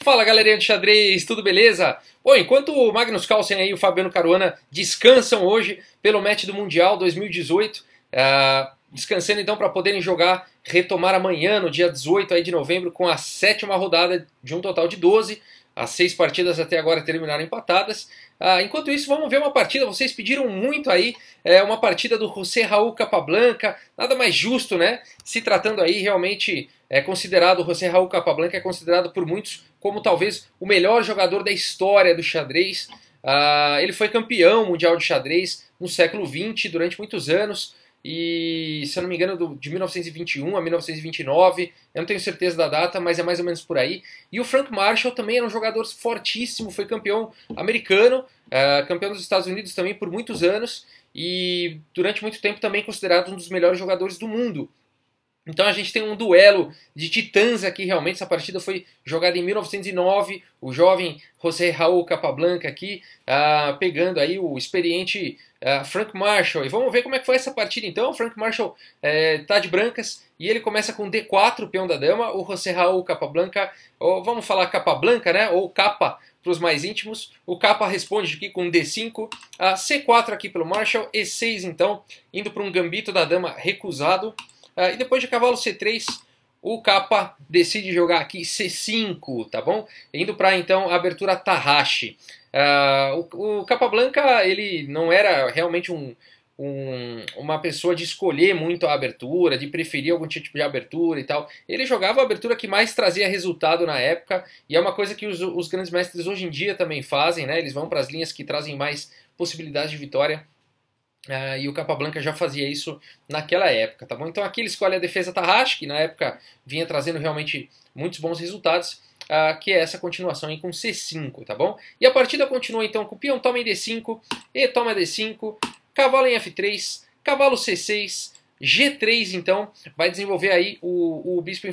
Fala galerinha de xadrez, tudo beleza? Bom, enquanto o Magnus Carlsen e o Fabiano Caruana descansam hoje pelo match do Mundial 2018, uh, ah, descansando então para poderem jogar, retomar amanhã, no dia 18 aí de novembro, com a sétima rodada de um total de 12. As seis partidas até agora terminaram empatadas. Ah, enquanto isso, vamos ver uma partida. Vocês pediram muito aí, é, uma partida do José Raul Capablanca. Nada mais justo, né? Se tratando aí realmente é considerado, José Raul Capablanca é considerado por muitos como talvez o melhor jogador da história do xadrez. Uh, ele foi campeão mundial de xadrez no século XX, durante muitos anos, e se eu não me engano, do, de 1921 a 1929, eu não tenho certeza da data, mas é mais ou menos por aí. E o Frank Marshall também era um jogador fortíssimo, foi campeão americano, uh, campeão dos Estados Unidos também por muitos anos, e durante muito tempo também considerado um dos melhores jogadores do mundo. Então a gente tem um duelo de titãs aqui realmente. Essa partida foi jogada em 1909. O jovem José Raul Capablanca aqui ah, pegando aí o experiente ah, Frank Marshall. E vamos ver como é que foi essa partida então. O Frank Marshall está eh, de brancas e ele começa com D4, peão da dama. O José Raul Capablanca, ou vamos falar Capablanca, né? Ou capa para os mais íntimos. O capa responde aqui com D5, C4 ah, aqui pelo Marshall, E6 então, indo para um gambito da dama recusado. Ah, e depois de cavalo C3, o capa decide jogar aqui C5, tá bom? Indo para então a abertura Tahashi. Uh, ah, o, Capa Blanca ele não era realmente um, um, uma pessoa de escolher muito a abertura, de preferir algum tipo de abertura e tal. Ele jogava a abertura que mais trazia resultado na época, e é uma coisa que os, os grandes mestres hoje em dia também fazem, né? Eles vão para as linhas que trazem mais possibilidades de vitória Uh, e o Capablanca já fazia isso naquela época, tá bom? Então aqui ele escolhe a defesa Tarrasch, que na época vinha trazendo realmente muitos bons resultados, uh, que é essa continuação aí com C5, tá bom? E a partida continua então com o peão toma em D5, E toma D5, cavalo em F3, cavalo C6, G3 então, vai desenvolver aí o, o bispo em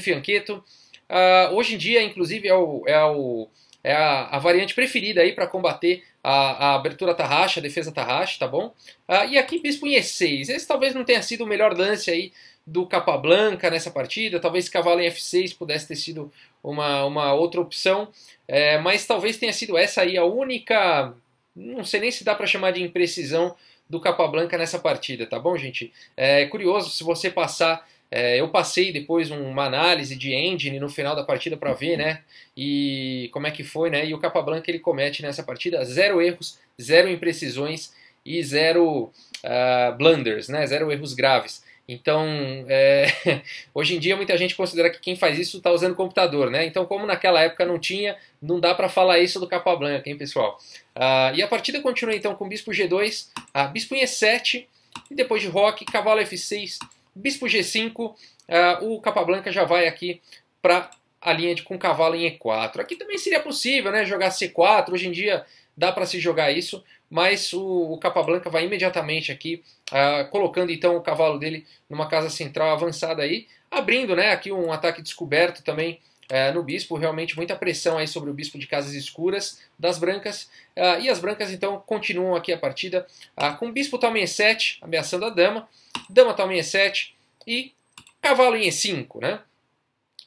Uh, hoje em dia, inclusive, é, o, é, o, é a, a variante preferida aí para combater a, a abertura tá racha, a defesa tá racha, tá bom? Ah, e aqui bispo em e6. Esse talvez não tenha sido o melhor lance aí do Capa blanca nessa partida. Talvez cavalo em f6 pudesse ter sido uma, uma outra opção. É, mas talvez tenha sido essa aí a única... Não sei nem se dá para chamar de imprecisão do Capa blanca nessa partida, tá bom, gente? É curioso se você passar é, eu passei depois uma análise de engine no final da partida para ver, né? E como é que foi, né? E o Capablanca ele comete nessa partida zero erros, zero imprecisões e zero uh, blunders, né? Zero erros graves. Então, é, hoje em dia muita gente considera que quem faz isso está usando computador, né? Então, como naquela época não tinha, não dá para falar isso do Capablanca, hein, pessoal? Uh, e a partida continua então com Bispo G2, ah, Bispo em E7, e depois de Roque, Cavalo F6, Bispo G5, uh, ah, o Capablanca já vai aqui para a linha de, com cavalo em E4. Aqui também seria possível né, jogar C4, hoje em dia dá para se jogar isso, mas o, o Capablanca vai imediatamente aqui, uh, colocando então o cavalo dele numa casa central avançada aí, abrindo né, aqui um ataque descoberto também é, no bispo, realmente muita pressão aí sobre o bispo de casas escuras das brancas, é, e as brancas então continuam aqui a partida ah, com o bispo em e7 ameaçando a dama, dama em e7 e cavalo em e5, né?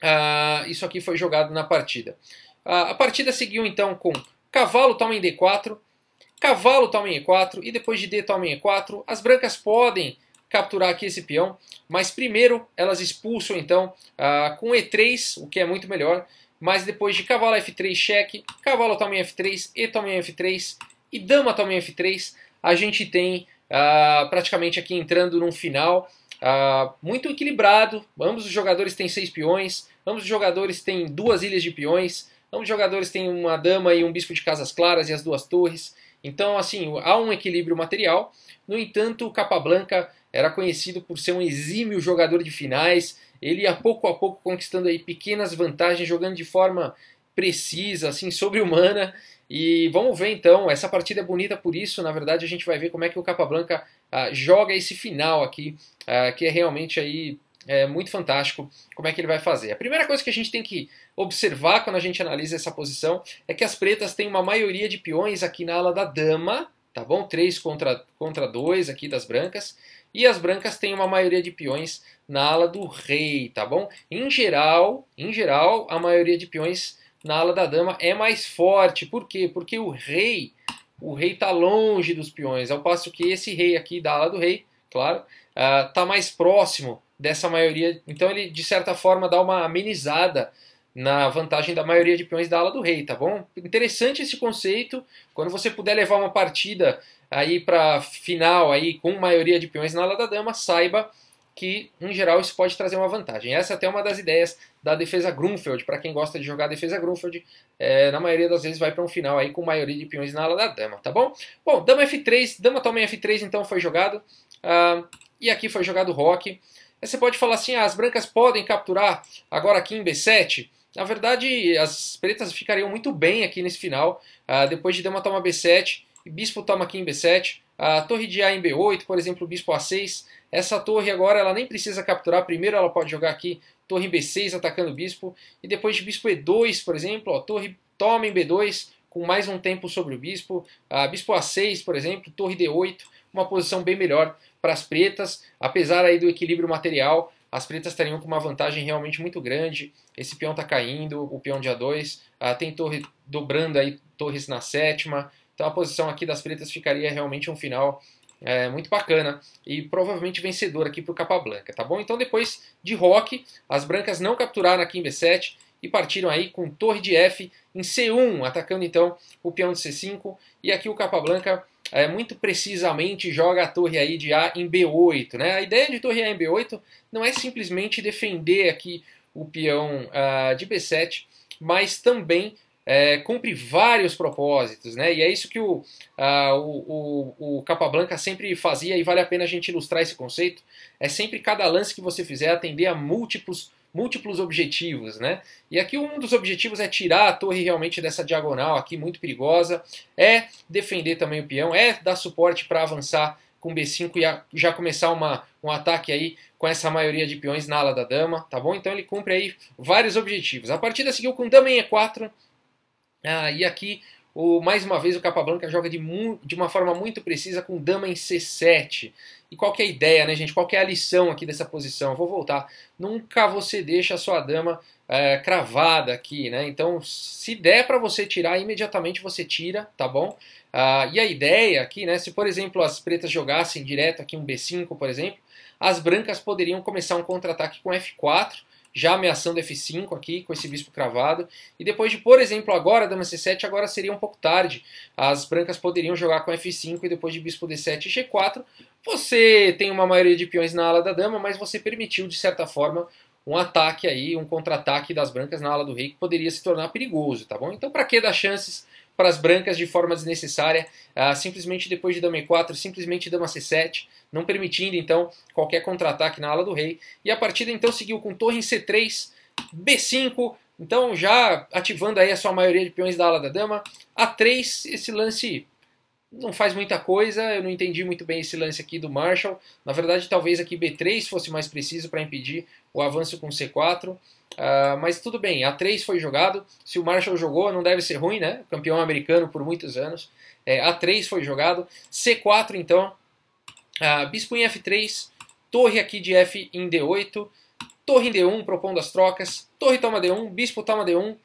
Ah, isso aqui foi jogado na partida. Ah, a partida seguiu então com cavalo em d4, cavalo em e4 e depois de d em e4, as brancas podem capturar aqui esse peão, mas primeiro elas expulsam então uh, com E3, o que é muito melhor, mas depois de cavalo F3 cheque, cavalo também F3, E também F3 e dama também F3, a gente tem uh, praticamente aqui entrando num final uh, muito equilibrado, ambos os jogadores têm seis peões, ambos os jogadores têm duas ilhas de peões, ambos os jogadores têm uma dama e um bispo de casas claras e as duas torres, então, assim, há um equilíbrio material. No entanto, o Capablanca era conhecido por ser um exímio jogador de finais. Ele ia pouco a pouco conquistando aí pequenas vantagens, jogando de forma precisa, assim, sobre-humana. E vamos ver então, essa partida é bonita por isso, na verdade a gente vai ver como é que o Capablanca ah, joga esse final aqui, ah, que é realmente aí é muito fantástico como é que ele vai fazer. A primeira coisa que a gente tem que observar quando a gente analisa essa posição é que as pretas têm uma maioria de peões aqui na ala da dama, tá bom? 3 contra, contra 2 aqui das brancas. E as brancas têm uma maioria de peões na ala do rei, tá bom? Em geral, em geral, a maioria de peões na ala da dama é mais forte. Por quê? Porque o rei, o rei está longe dos peões, ao passo que esse rei aqui da ala do rei claro, está ah, uh, mais próximo dessa maioria. Então ele, de certa forma, dá uma amenizada na vantagem da maioria de peões da ala do rei, tá bom? Interessante esse conceito. Quando você puder levar uma partida aí para final aí com maioria de peões na ala da dama, saiba que, em geral, isso pode trazer uma vantagem. Essa é até uma das ideias da defesa Grunfeld. Para quem gosta de jogar defesa Grunfeld, é, na maioria das vezes vai para um final aí com maioria de peões na ala da dama, tá bom? Bom, dama F3, dama toma F3 então foi jogado. Uh, e aqui foi jogado rock. Aí você pode falar assim, ah, as brancas podem capturar agora aqui em B7. Na verdade, as pretas ficariam muito bem aqui nesse final, uh, depois de dama toma B7 e bispo toma aqui em B7. A torre de A em B8, por exemplo, o bispo A6, essa torre agora ela nem precisa capturar, primeiro ela pode jogar aqui torre em B6 atacando o bispo, e depois de bispo E2, por exemplo, a torre toma em B2 com mais um tempo sobre o bispo, a bispo A6, por exemplo, torre D8, uma posição bem melhor para as pretas, apesar aí do equilíbrio material, as pretas estariam com uma vantagem realmente muito grande. Esse peão está caindo, o peão de A2, ah, tem torre dobrando aí torres na sétima, então a posição aqui das pretas ficaria realmente um final é, muito bacana e provavelmente vencedor aqui para o branca, tá bom? Então depois de Rock, as brancas não capturaram aqui em B7 e partiram aí com torre de F em C1, atacando então o peão de C5 e aqui o branca é, muito precisamente joga a torre aí de A em B8, né? A ideia de torre A em B8 não é simplesmente defender aqui o peão uh, de B7, mas também é, cumpre vários propósitos, né? E é isso que o, a, o, o, o Capablanca sempre fazia, e vale a pena a gente ilustrar esse conceito. É sempre cada lance que você fizer atender a múltiplos, múltiplos objetivos, né? E aqui um dos objetivos é tirar a torre realmente dessa diagonal aqui, muito perigosa, é defender também o peão, é dar suporte para avançar com B5 e já começar uma, um ataque aí com essa maioria de peões na ala da dama, tá bom? Então ele cumpre aí vários objetivos. A partida seguiu com dama em E4, ah, e aqui, o, mais uma vez, o Capa Branca joga de, de uma forma muito precisa com dama em C7. E qual é a ideia, né, gente? Qual é a lição aqui dessa posição? Eu vou voltar. Nunca você deixa a sua dama é, cravada aqui, né? Então, se der para você tirar, imediatamente você tira, tá bom? Ah, e a ideia aqui, né? Se, por exemplo, as pretas jogassem direto aqui um B5, por exemplo, as brancas poderiam começar um contra-ataque com F4, já ameaçando F5 aqui, com esse bispo cravado. E depois de, por exemplo, agora, dama C7, agora seria um pouco tarde. As brancas poderiam jogar com F5 e depois de bispo D7 e G4. Você tem uma maioria de peões na ala da dama, mas você permitiu, de certa forma, um ataque aí, um contra-ataque das brancas na ala do rei que poderia se tornar perigoso, tá bom? Então, para que dar chances para as brancas de forma desnecessária, ah, simplesmente depois de dama e4, simplesmente dama c7, não permitindo então qualquer contra-ataque na ala do rei. E a partida então seguiu com torre em c3, b5, então já ativando aí a sua maioria de peões da ala da dama, a3, esse lance não faz muita coisa, eu não entendi muito bem esse lance aqui do Marshall. Na verdade, talvez aqui B3 fosse mais preciso para impedir o avanço com C4. Uh, ah, mas tudo bem, A3 foi jogado. Se o Marshall jogou, não deve ser ruim, né? Campeão americano por muitos anos. É, A3 foi jogado. C4, então. Uh, bispo em F3. Torre aqui de F em D8. Torre em D1, propondo as trocas. Torre toma D1. Bispo toma D1. Uh,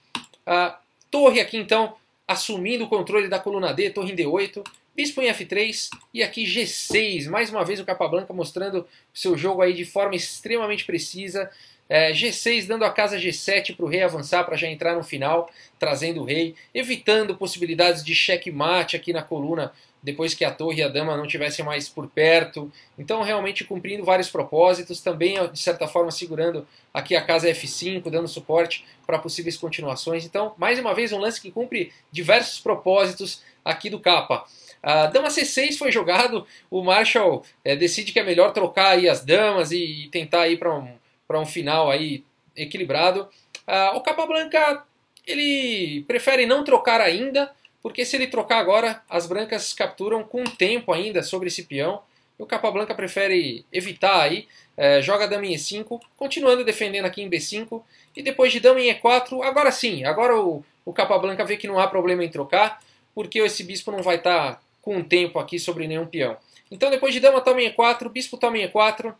ah, torre aqui, então, assumindo o controle da coluna D, torre em D8, bispo em F3 e aqui G6. Mais uma vez o Capablanca mostrando seu jogo aí de forma extremamente precisa. É, G6 dando a casa G7 para o rei avançar para já entrar no final, trazendo o rei, evitando possibilidades de checkmate aqui na coluna depois que a torre e a dama não tivessem mais por perto. Então, realmente cumprindo vários propósitos, também de certa forma segurando aqui a casa F5, dando suporte para possíveis continuações. Então, mais uma vez, um lance que cumpre diversos propósitos aqui do capa. A dama C6 foi jogado, o Marshall é, decide que é melhor trocar aí as damas e, tentar ir para um, um final aí equilibrado. Ah, o branca ele prefere não trocar ainda, porque se ele trocar agora, as brancas capturam com tempo ainda sobre esse peão, e o capa branca prefere evitar aí, é, joga dama em e5, continuando defendendo aqui em b5, e depois de dama em e4, agora sim, agora o, o capa branca vê que não há problema em trocar, porque esse bispo não vai estar tá com tempo aqui sobre nenhum peão. Então depois de dama toma tá em e4, bispo toma tá em e4,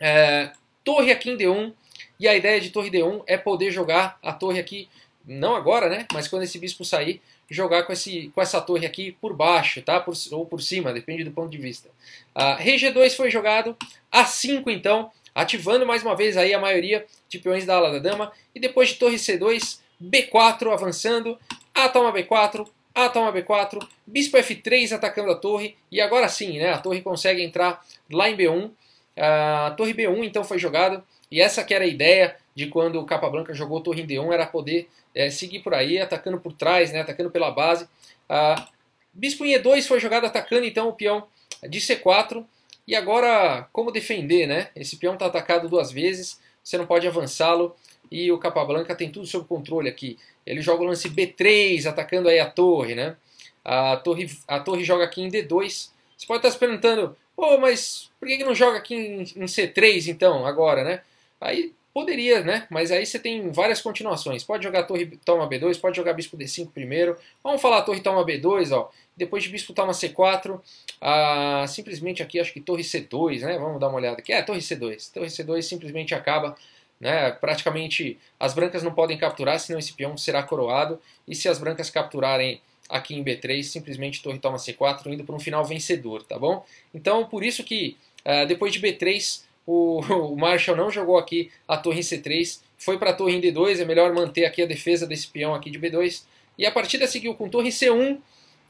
é, torre aqui em d1, e a ideia de torre d1 é poder jogar a torre aqui, não agora, né? Mas quando esse bispo sair, jogar com, esse, com essa torre aqui por baixo, tá? Por, ou por cima, depende do ponto de vista. Uh, rei G2 foi jogado, A5 então, ativando mais uma vez aí a maioria de peões da ala da dama. E depois de torre C2, B4 avançando, A toma B4, a toma B4, bispo F3 atacando a torre, e agora sim, né, a torre consegue entrar lá em B1. A torre B1 então foi jogada, e essa que era a ideia de quando o capa branca jogou torre em D1, era poder é, seguir por aí, atacando por trás, né, atacando pela base. Ah, bispo em E2 foi jogado atacando então o peão de C4. E agora, como defender, né? Esse peão está atacado duas vezes, você não pode avançá-lo. E o Capablanca tem tudo sob controle aqui. Ele joga o lance B3, atacando aí a torre, né? A torre, a torre joga aqui em D2. Você pode estar se perguntando, oh mas por que, que não joga aqui em, em C3 então, agora, né? Aí Poderia, né? Mas aí você tem várias continuações. Pode jogar torre toma B2, pode jogar bispo D5 primeiro. Vamos falar torre toma B2, ó. Depois de bispo toma C4, ah, simplesmente aqui acho que torre C2, né? Vamos dar uma olhada aqui. É, torre C2. Torre C2 simplesmente acaba, né? Praticamente as brancas não podem capturar, senão esse peão será coroado. E se as brancas capturarem aqui em B3, simplesmente torre toma C4, indo para um final vencedor, tá bom? Então, por isso que ah, depois de B3 o, o Marshall não jogou aqui a torre em C3, foi para a torre em D2, é melhor manter aqui a defesa desse peão aqui de B2. E a partida seguiu com torre em C1,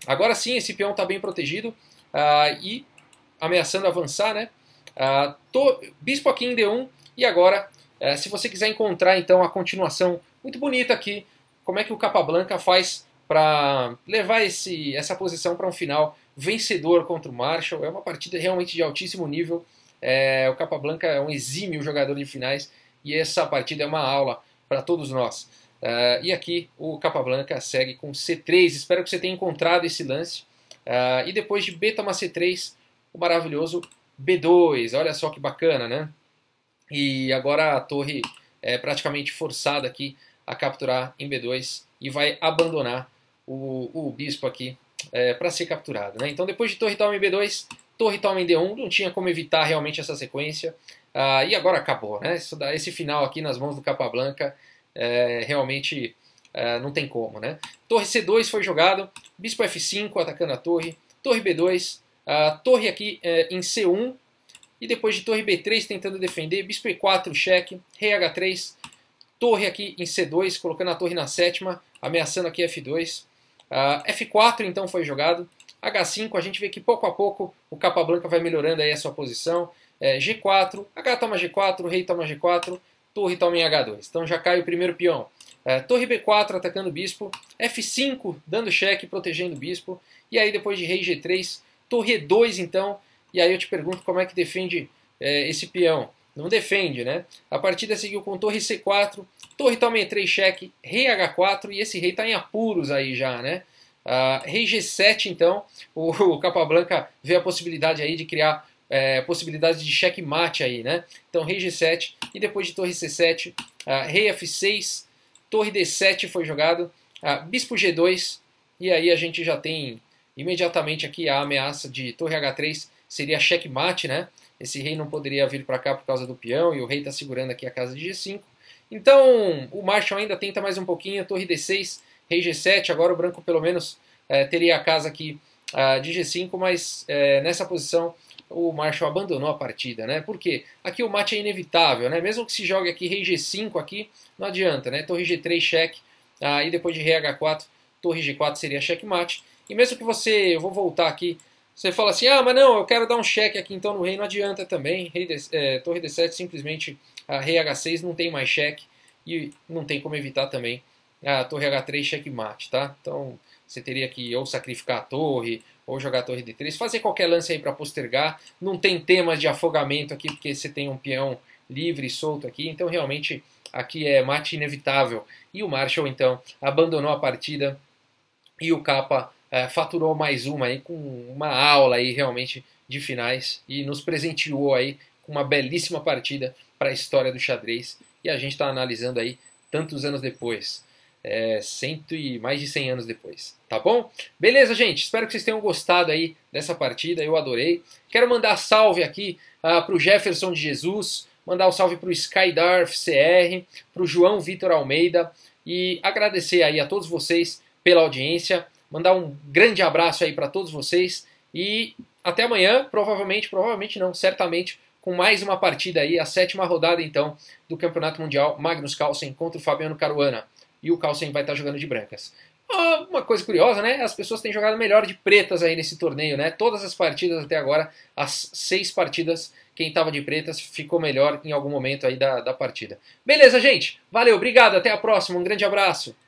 agora sim esse peão está bem protegido uh, e ameaçando avançar, né? Uh, to, bispo aqui em D1 e agora, uh, se você quiser encontrar então a continuação muito bonita aqui, como é que o Capablanca faz para levar esse, essa posição para um final vencedor contra o Marshall. É uma partida realmente de altíssimo nível. É, o Capablanca é um exímio jogador de finais e essa partida é uma aula para todos nós. É, e aqui o Capablanca segue com C3. Espero que você tenha encontrado esse lance. É, e depois de B toma C3, o maravilhoso B2. Olha só que bacana, né? E agora a torre é praticamente forçada aqui a capturar em B2 e vai abandonar o, o bispo aqui é, para ser capturado. Né? Então depois de torre toma em B2, Torre toma em D1, não tinha como evitar realmente essa sequência. Ah, e agora acabou, né? Esse final aqui nas mãos do Capablanca é, realmente é, não tem como, né? Torre C2 foi jogado, Bispo F5 atacando a torre, Torre B2, a torre aqui é, em C1, e depois de Torre B3 tentando defender, Bispo E4 cheque, Rei H3, Torre aqui em C2, colocando a torre na sétima, ameaçando aqui F2. Uh, F4 então foi jogado, H5 a gente vê que pouco a pouco o capa branca vai melhorando aí a sua posição. É, G4, H toma G4, rei toma G4, torre toma em H2. Então já cai o primeiro peão. É, torre B4 atacando o bispo, F5 dando cheque, protegendo o bispo. E aí depois de rei G3, torre E2 então. E aí eu te pergunto como é que defende é, esse peão. Não defende, né? A partida seguiu com torre C4, torre toma E3 cheque, rei H4 e esse rei está em apuros aí já, né? Uh, rei G7, então, o, o Capablanca vê a possibilidade aí de criar é, possibilidade de checkmate aí, né? Então, rei G7 e depois de torre C7, uh, ah, rei F6, torre D7 foi jogado, uh, bispo G2, e aí a gente já tem imediatamente aqui a ameaça de torre H3, seria checkmate, né? Esse rei não poderia vir para cá por causa do peão e o rei está segurando aqui a casa de G5. Então, o Marshall ainda tenta mais um pouquinho, torre D6, rei G7, agora o branco pelo menos é, teria a casa aqui a, ah, de G5, mas é, nessa posição o Marshall abandonou a partida, né? Porque aqui o mate é inevitável, né? Mesmo que se jogue aqui rei G5 aqui, não adianta, né? Torre G3 cheque, aí ah, depois de rei H4, torre G4 seria checkmate. E mesmo que você, eu vou voltar aqui, você fala assim, ah, mas não, eu quero dar um cheque aqui então no rei, não adianta também. Rei de, eh, é, torre D7 simplesmente, ah, rei H6 não tem mais cheque e não tem como evitar também é a torre H3 checkmate, tá? Então você teria que ou sacrificar a torre, ou jogar a torre D3, fazer qualquer lance aí para postergar. Não tem temas de afogamento aqui, porque você tem um peão livre e solto aqui, então realmente aqui é mate inevitável. E o Marshall então abandonou a partida e o Capa é, faturou mais uma aí com uma aula aí realmente de finais e nos presenteou aí com uma belíssima partida para a história do xadrez e a gente está analisando aí tantos anos depois é, cento e mais de 100 anos depois, tá bom? Beleza, gente? Espero que vocês tenham gostado aí dessa partida, eu adorei. Quero mandar salve aqui uh, ah, para o Jefferson de Jesus, mandar um salve para o Skydarf CR, para o João Vitor Almeida e agradecer aí a todos vocês pela audiência, mandar um grande abraço aí para todos vocês e até amanhã, provavelmente, provavelmente não, certamente, com mais uma partida aí, a sétima rodada então do Campeonato Mundial Magnus Carlsen contra o Fabiano Caruana e o Carlsen vai estar tá jogando de brancas. Ah, uma coisa curiosa, né? As pessoas têm jogado melhor de pretas aí nesse torneio, né? Todas as partidas até agora, as seis partidas, quem estava de pretas ficou melhor em algum momento aí da, da partida. Beleza, gente? Valeu, obrigado, até a próxima, um grande abraço.